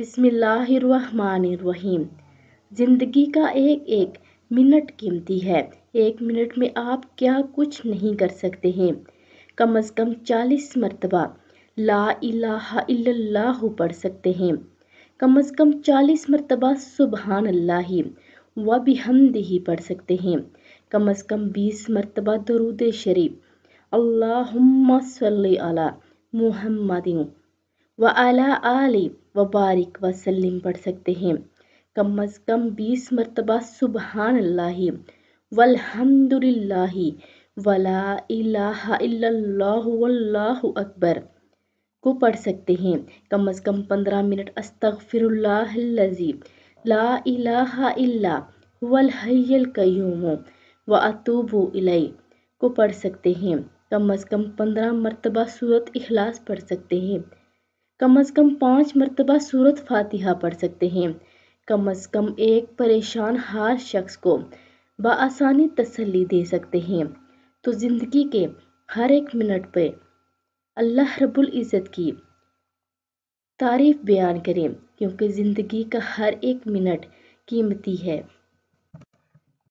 बिसमीम ज़िंदगी का एक एक मिनट कीमती है एक मिनट में आप क्या कुछ नहीं कर सकते हैं कम अज़ कम चालीस मरतबा ला पढ़ सकते हैं कम अज़ कम चालीस मरतबा सुबहान अल्लाह व बिहमद ही पढ़ सकते हैं कम अज़ कम बीस मरतबा दरूद शरीफ अल्लाह सल अला मुहम्मद व अला आली व बारिक व सलीम पढ़ सकते हैं कम अज़ कम बीस मरतबा सुबहान अल्लाह वलहमदुल्ला वला अकबर को पढ़ सकते हैं कम अज़ कम पंद्रह मिनट अस्तफ़िरल्लाजी ला इलाहा वल कयूम व अतूबो इलई को पढ़ सकते हैं कम अज़ कम पंद्रह मरतबा सूरत अखलास पढ़ सकते हैं कम अज़ कम पाँच मरतबा सूरत फातिहा पढ़ सकते हैं कम अज़ कम एक परेशान हार शख्स को बसानी तसल्ली दे सकते हैं तो ज़िंदगी के हर एक मिनट पर अल्लाह रब्बुल इज़्ज़त की तारीफ़ बयान करें क्योंकि ज़िंदगी का हर एक मिनट कीमती है